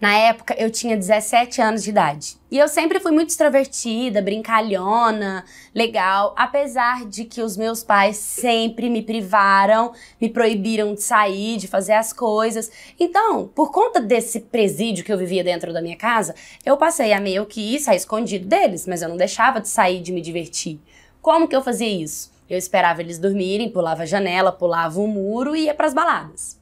Na época, eu tinha 17 anos de idade. E eu sempre fui muito extrovertida, brincalhona, legal, apesar de que os meus pais sempre me privaram, me proibiram de sair, de fazer as coisas. Então, por conta desse presídio que eu vivia dentro da minha casa, eu passei a meio que ir sair escondido deles, mas eu não deixava de sair, de me divertir. Como que eu fazia isso? Eu esperava eles dormirem, pulava a janela, pulava o muro e ia para as baladas.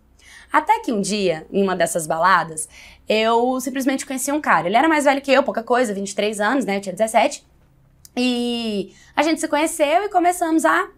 Até que um dia, em uma dessas baladas, eu simplesmente conheci um cara. Ele era mais velho que eu, pouca coisa, 23 anos, né? Eu tinha 17. E a gente se conheceu e começamos a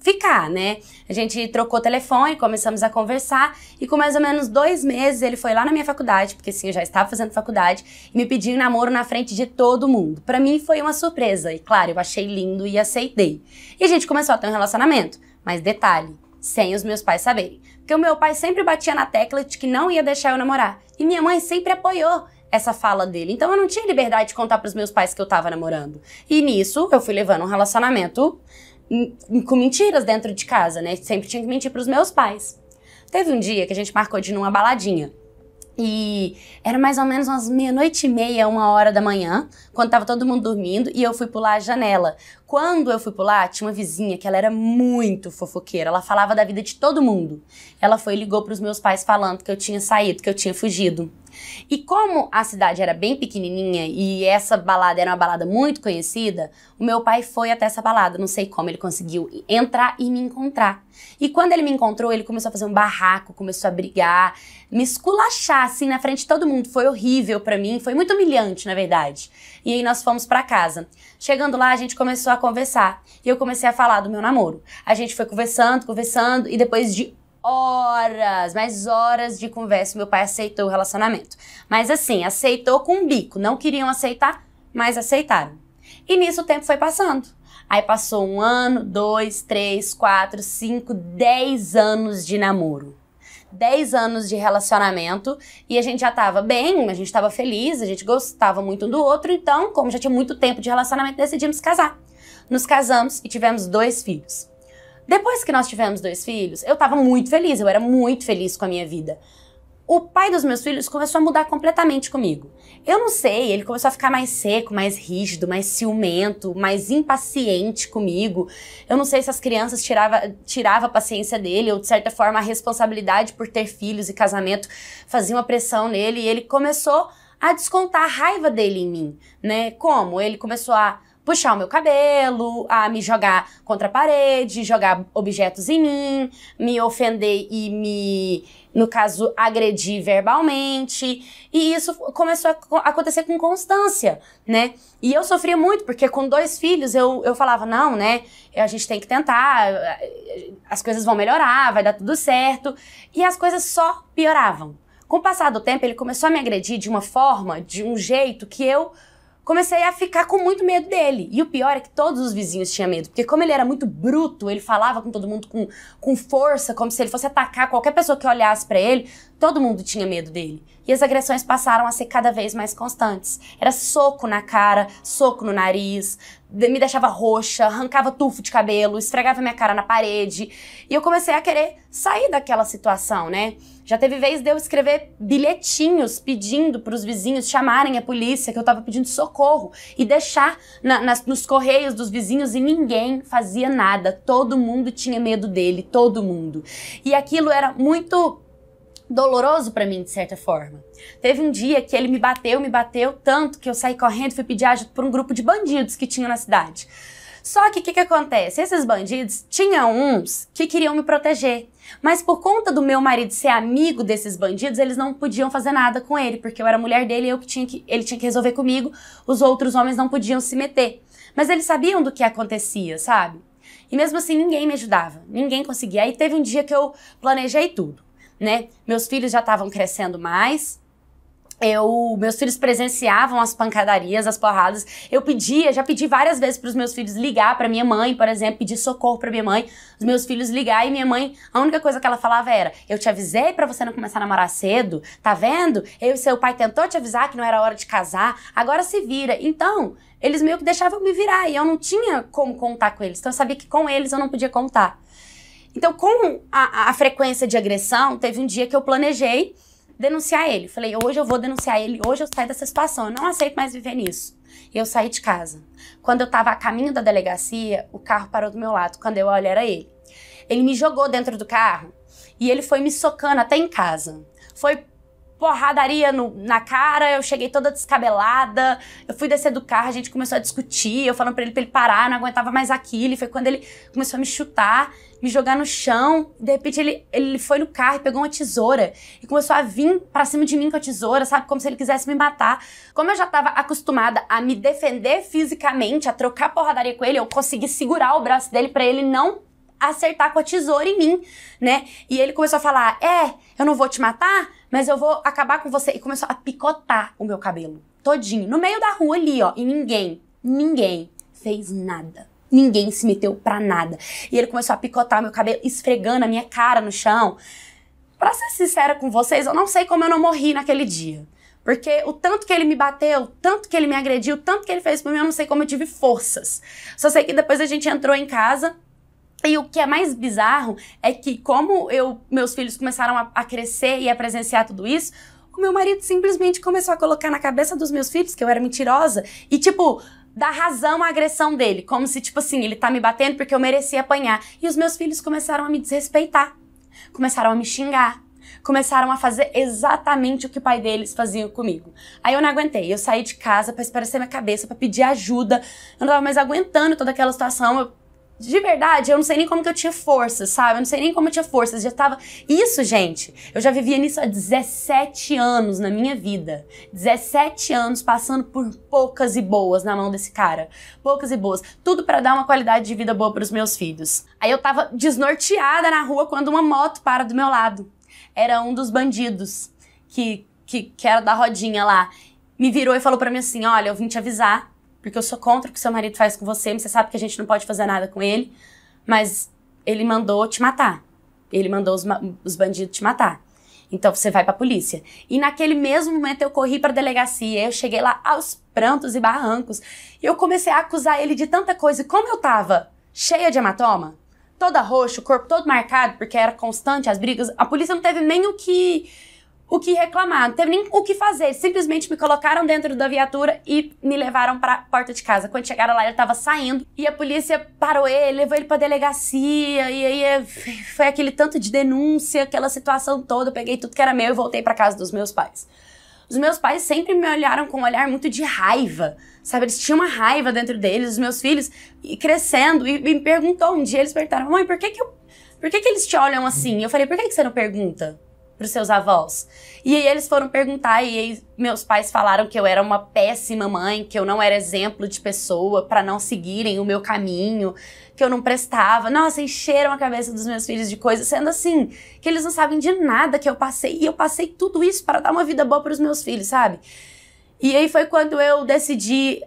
ficar, né? A gente trocou telefone, começamos a conversar e com mais ou menos dois meses ele foi lá na minha faculdade, porque sim, eu já estava fazendo faculdade, e me pediu um namoro na frente de todo mundo. Para mim foi uma surpresa e claro, eu achei lindo e aceitei. E a gente começou a ter um relacionamento, mas detalhe, sem os meus pais saberem. Porque o meu pai sempre batia na tecla de que não ia deixar eu namorar. E minha mãe sempre apoiou essa fala dele. Então eu não tinha liberdade de contar para os meus pais que eu tava namorando. E nisso eu fui levando um relacionamento hum, hum, com mentiras dentro de casa, né? Sempre tinha que mentir para os meus pais. Teve um dia que a gente marcou de ir numa baladinha. E era mais ou menos umas meia-noite e meia, uma hora da manhã, quando tava todo mundo dormindo, e eu fui pular a janela. Quando eu fui pular, tinha uma vizinha que ela era muito fofoqueira, ela falava da vida de todo mundo. Ela foi e ligou para os meus pais falando que eu tinha saído, que eu tinha fugido. E como a cidade era bem pequenininha e essa balada era uma balada muito conhecida, o meu pai foi até essa balada. Não sei como ele conseguiu entrar e me encontrar. E quando ele me encontrou, ele começou a fazer um barraco, começou a brigar, me esculachar assim na frente de todo mundo. Foi horrível para mim, foi muito humilhante, na verdade. E aí nós fomos para casa. Chegando lá, a gente começou a conversar e eu comecei a falar do meu namoro. A gente foi conversando, conversando e depois de horas, mais horas de conversa. Meu pai aceitou o relacionamento. Mas assim, aceitou com um bico. Não queriam aceitar, mas aceitaram. E nisso o tempo foi passando. Aí passou um ano, dois, três, quatro, cinco, dez anos de namoro. dez anos de relacionamento e a gente já tava bem, a gente tava feliz, a gente gostava muito um do outro, então, como já tinha muito tempo de relacionamento, decidimos casar. Nos casamos e tivemos dois filhos. Depois que nós tivemos dois filhos, eu estava muito feliz, eu era muito feliz com a minha vida. O pai dos meus filhos começou a mudar completamente comigo. Eu não sei, ele começou a ficar mais seco, mais rígido, mais ciumento, mais impaciente comigo. Eu não sei se as crianças tirava, tirava a paciência dele ou, de certa forma, a responsabilidade por ter filhos e casamento fazia uma pressão nele e ele começou a descontar a raiva dele em mim, né? Como? Ele começou a puxar o meu cabelo, a me jogar contra a parede, jogar objetos em mim, me ofender e me, no caso, agredir verbalmente. E isso começou a acontecer com constância, né? E eu sofria muito, porque com dois filhos eu, eu falava, não, né? A gente tem que tentar, as coisas vão melhorar, vai dar tudo certo. E as coisas só pioravam. Com o passar do tempo, ele começou a me agredir de uma forma, de um jeito que eu comecei a ficar com muito medo dele. E o pior é que todos os vizinhos tinham medo, porque como ele era muito bruto, ele falava com todo mundo com, com força, como se ele fosse atacar qualquer pessoa que olhasse para ele, Todo mundo tinha medo dele. E as agressões passaram a ser cada vez mais constantes. Era soco na cara, soco no nariz, me deixava roxa, arrancava tufo de cabelo, esfregava minha cara na parede. E eu comecei a querer sair daquela situação, né? Já teve vez de eu escrever bilhetinhos pedindo para os vizinhos chamarem a polícia, que eu estava pedindo socorro, e deixar na, nas, nos correios dos vizinhos e ninguém fazia nada. Todo mundo tinha medo dele, todo mundo. E aquilo era muito doloroso para mim, de certa forma. Teve um dia que ele me bateu, me bateu tanto que eu saí correndo e fui pedir ajuda por um grupo de bandidos que tinha na cidade. Só que o que, que, acontece? Esses bandidos tinham uns que queriam me proteger. Mas por conta do meu marido ser amigo desses bandidos, eles não podiam fazer nada com ele, porque eu era mulher dele e eu que tinha que, ele tinha que resolver comigo, os outros homens não podiam se meter. Mas eles sabiam do que acontecia, sabe? E mesmo assim, ninguém me ajudava, ninguém conseguia. Aí teve um dia que eu planejei tudo né? Meus filhos já estavam crescendo mais. Eu, meus filhos presenciavam as pancadarias, as porradas. Eu pedia, já pedi várias vezes para os meus filhos ligar para minha mãe, por exemplo, pedir socorro para minha mãe. Os meus filhos ligar e minha mãe, a única coisa que ela falava era: "Eu te avisei para você não começar a namorar cedo, tá vendo? Eu e seu pai tentou te avisar que não era hora de casar, agora se vira". Então, eles meio que deixavam me virar e eu não tinha como contar com eles. Então eu sabia que com eles eu não podia contar. Então, com a, a frequência de agressão, teve um dia que eu planejei denunciar ele. Falei, hoje eu vou denunciar ele, hoje eu saio dessa situação, eu não aceito mais viver nisso. Eu saí de casa. Quando eu estava a caminho da delegacia, o carro parou do meu lado. Quando eu olho, era ele. Ele me jogou dentro do carro e ele foi me socando até em casa. Foi porradaria no, na cara, eu cheguei toda descabelada, eu fui descer do carro, a gente começou a discutir, eu falando pra ele pra ele parar, não aguentava mais aquilo, e foi quando ele começou a me chutar, me jogar no chão, de repente ele, ele foi no carro e pegou uma tesoura, e começou a vir pra cima de mim com a tesoura, sabe, como se ele quisesse me matar. Como eu já tava acostumada a me defender fisicamente, a trocar porradaria com ele, eu consegui segurar o braço dele para ele não acertar com a tesoura em mim, né? E ele começou a falar: É, eu não vou te matar, mas eu vou acabar com você. E começou a picotar o meu cabelo todinho, no meio da rua ali, ó. E ninguém, ninguém fez nada. Ninguém se meteu pra nada. E ele começou a picotar meu cabelo, esfregando a minha cara no chão. Pra ser sincera com vocês, eu não sei como eu não morri naquele dia. Porque o tanto que ele me bateu, o tanto que ele me agrediu, o tanto que ele fez por mim, eu não sei como eu tive forças. Só sei que depois a gente entrou em casa, e o que é mais bizarro é que, como eu, meus filhos começaram a, a, crescer e a presenciar tudo isso, o meu marido simplesmente começou a colocar na cabeça dos meus filhos que eu era mentirosa e, tipo, dar razão à agressão dele. Como se, tipo assim, ele tá me batendo porque eu merecia apanhar. E os meus filhos começaram a me desrespeitar, começaram a me xingar, começaram a fazer exatamente o que o pai deles fazia comigo. Aí eu não aguentei, eu saí de casa para esparecer minha cabeça, para pedir ajuda. Eu não tava mais aguentando toda aquela situação. Eu de verdade, eu não sei nem como que eu tinha força, sabe? Eu não sei nem como eu tinha força. Eu já tava. Isso, gente, eu já vivia nisso há 17 anos na minha vida. 17 anos passando por poucas e boas na mão desse cara. Poucas e boas. Tudo para dar uma qualidade de vida boa para os meus filhos. Aí eu tava desnorteada na rua quando uma moto para do meu lado. Era um dos bandidos que, que, que era da rodinha lá. Me virou e falou para mim assim: Olha, eu vim te avisar porque eu sou contra o que seu marido faz com você, mas você sabe que a gente não pode fazer nada com ele, mas ele mandou te matar. Ele mandou os, os bandidos te matar. Então você vai para a polícia. E naquele mesmo momento eu corri para a delegacia, eu cheguei lá aos prantos e barrancos, e eu comecei a acusar ele de tanta coisa. E como eu tava cheia de hematoma, toda roxa, o corpo todo marcado, porque era constante as brigas, a polícia não teve nem o que o que reclamar, não teve nem o que fazer. Simplesmente me colocaram dentro da viatura e me levaram para porta de casa. Quando chegaram lá, ele tava saindo e a polícia parou ele, levou ele para delegacia e aí é, foi aquele tanto de denúncia, aquela situação toda. Eu peguei tudo que era meu e voltei para casa dos meus pais. Os meus pais sempre me olharam com um olhar muito de raiva, sabe? Eles tinham uma raiva dentro deles, os meus filhos, e crescendo, e, e me perguntou um dia, eles perguntaram, mãe, por que que eu, por que que eles te olham assim? Eu falei, por que que você não pergunta? pros seus avós? E aí eles foram perguntar, e aí meus pais falaram que eu era uma péssima mãe, que eu não era exemplo de pessoa para não seguirem o meu caminho, que eu não prestava. Nossa, encheram a cabeça dos meus filhos de coisas, sendo assim, que eles não sabem de nada que eu passei, e eu passei tudo isso para dar uma vida boa para os meus filhos, sabe? E aí foi quando eu decidi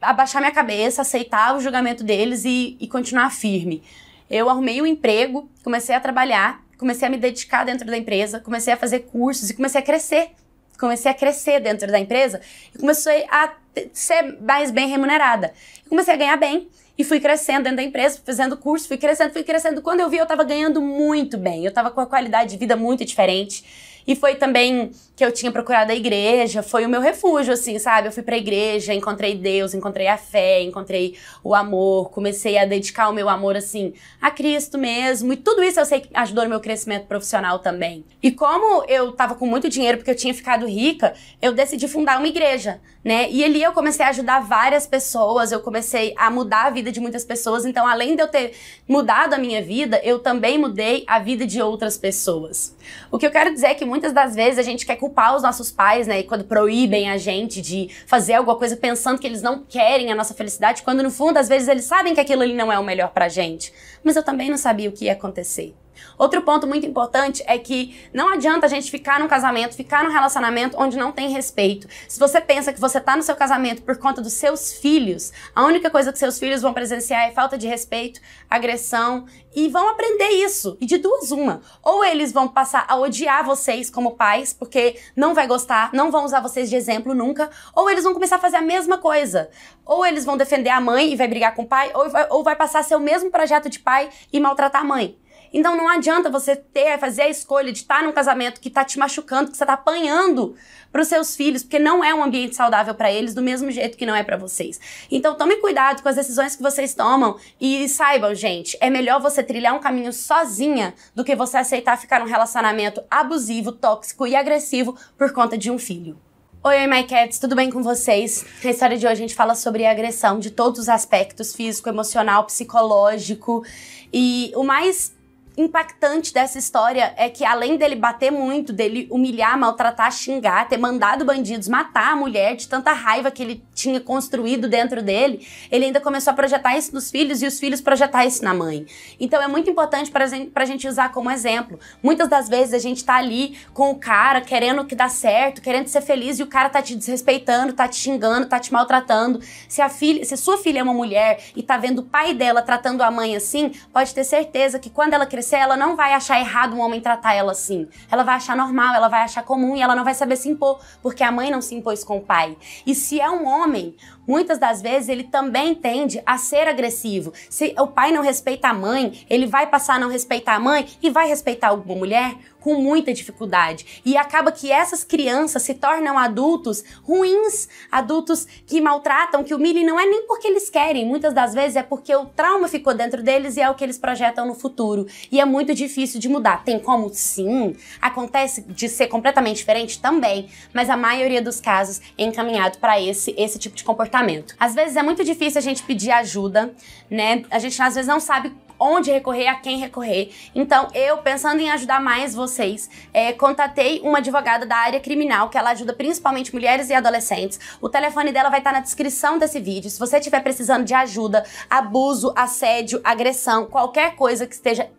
abaixar minha cabeça, aceitar o julgamento deles e, e continuar firme. Eu arrumei um emprego, comecei a trabalhar comecei a me dedicar dentro da empresa, comecei a fazer cursos e comecei a crescer. Comecei a crescer dentro da empresa e comecei a ser mais bem remunerada. Comecei a ganhar bem e fui crescendo dentro da empresa, fazendo curso, fui crescendo, fui crescendo. Quando eu vi, eu estava ganhando muito bem, eu estava com a qualidade de vida muito diferente. E foi também que eu tinha procurado a igreja, foi o meu refúgio, assim, sabe? Eu fui pra igreja, encontrei Deus, encontrei a fé, encontrei o amor, comecei a dedicar o meu amor, assim, a Cristo mesmo. E tudo isso eu sei que ajudou no meu crescimento profissional também. E como eu tava com muito dinheiro, porque eu tinha ficado rica, eu decidi fundar uma igreja, né? E ali eu comecei a ajudar várias pessoas, eu comecei a mudar a vida de muitas pessoas. Então, além de eu ter mudado a minha vida, eu também mudei a vida de outras pessoas. O que eu quero dizer é que muitas das vezes a gente quer culpar os nossos pais, né? E quando proíbem a gente de fazer alguma coisa pensando que eles não querem a nossa felicidade, quando no fundo, às vezes, eles sabem que aquilo ali não é o melhor pra gente. Mas eu também não sabia o que ia acontecer. Outro ponto muito importante é que não adianta a gente ficar num casamento, ficar num relacionamento onde não tem respeito. Se você pensa que você está no seu casamento por conta dos seus filhos, a única coisa que seus filhos vão presenciar é falta de respeito, agressão e vão aprender isso. E de duas, uma. Ou eles vão passar a odiar vocês como pais, porque não vai gostar, não vão usar vocês de exemplo nunca, ou eles vão começar a fazer a mesma coisa. Ou eles vão defender a mãe e vai brigar com o pai, ou vai, ou vai passar a ser o mesmo projeto de pai e maltratar a mãe. Então não adianta você ter, fazer a escolha de estar num casamento que está te machucando, que você está apanhando para os seus filhos, porque não é um ambiente saudável para eles do mesmo jeito que não é para vocês. Então tome cuidado com as decisões que vocês tomam e saibam, gente, é melhor você trilhar um caminho sozinha do que você aceitar ficar num relacionamento abusivo, tóxico e agressivo por conta de um filho. Oi, oi, my cats, tudo bem com vocês? Na história de hoje a gente fala sobre agressão de todos os aspectos, físico, emocional, psicológico. E o mais impactante dessa história é que, além dele bater muito, dele humilhar, maltratar, xingar, ter mandado bandidos matar a mulher de tanta raiva que ele tinha construído dentro dele, ele ainda começou a projetar isso nos filhos e os filhos projetar isso na mãe. Então é muito importante para a gente usar como exemplo. Muitas das vezes a gente tá ali com o cara querendo que dá certo, querendo ser feliz e o cara tá te desrespeitando, tá te xingando, tá te maltratando. Se a filha, se a sua filha é uma mulher e tá vendo o pai dela tratando a mãe assim, pode ter certeza que quando ela crescer acontecer, ela não vai achar errado um homem tratar ela assim. Ela vai achar normal, ela vai achar comum e ela não vai saber se impor, porque a mãe não se impôs com o pai. E se é um homem, muitas das vezes ele também tende a ser agressivo. Se o pai não respeita a mãe, ele vai passar a não respeitar a mãe e vai respeitar alguma mulher? com muita dificuldade. E acaba que essas crianças se tornam adultos ruins, adultos que maltratam, que humilham, não é nem porque eles querem, muitas das vezes é porque o trauma ficou dentro deles e é o que eles projetam no futuro. E é muito difícil de mudar. Tem como sim, acontece de ser completamente diferente também, mas a maioria dos casos é encaminhado para esse esse tipo de comportamento. Às vezes é muito difícil a gente pedir ajuda, né? A gente às vezes não sabe onde recorrer, a quem recorrer. Então, eu, pensando em ajudar mais vocês, é, contatei uma advogada da área criminal, que ela ajuda principalmente mulheres e adolescentes. O telefone dela vai estar tá na descrição desse vídeo. Se você estiver precisando de ajuda, abuso, assédio, agressão, qualquer coisa que esteja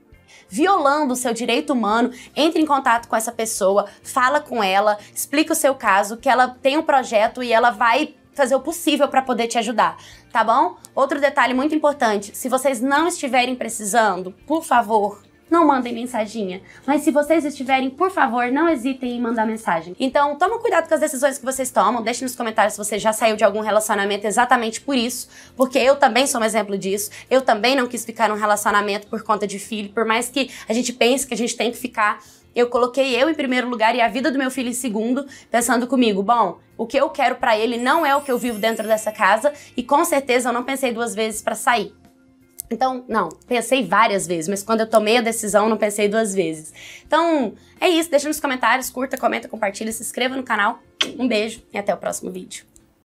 violando o seu direito humano, entre em contato com essa pessoa, fala com ela, explica o seu caso, que ela tem um projeto e ela vai fazer o possível para poder te ajudar, tá bom? Outro detalhe muito importante: se vocês não estiverem precisando, por favor, não mandem mensaginha. Mas se vocês estiverem, por favor, não hesitem em mandar mensagem. Então, toma cuidado com as decisões que vocês tomam. Deixe nos comentários se você já saiu de algum relacionamento exatamente por isso, porque eu também sou um exemplo disso. Eu também não quis ficar num relacionamento por conta de filho, por mais que a gente pense que a gente tem que ficar, eu coloquei eu em primeiro lugar e a vida do meu filho em segundo, pensando comigo, bom, o que eu quero para ele não é o que eu vivo dentro dessa casa e com certeza eu não pensei duas vezes para sair. Então, não, pensei várias vezes, mas quando eu tomei a decisão, não pensei duas vezes. Então, é isso. Deixa nos comentários, curta, comenta, compartilha, se inscreva no canal. Um beijo e até o próximo vídeo.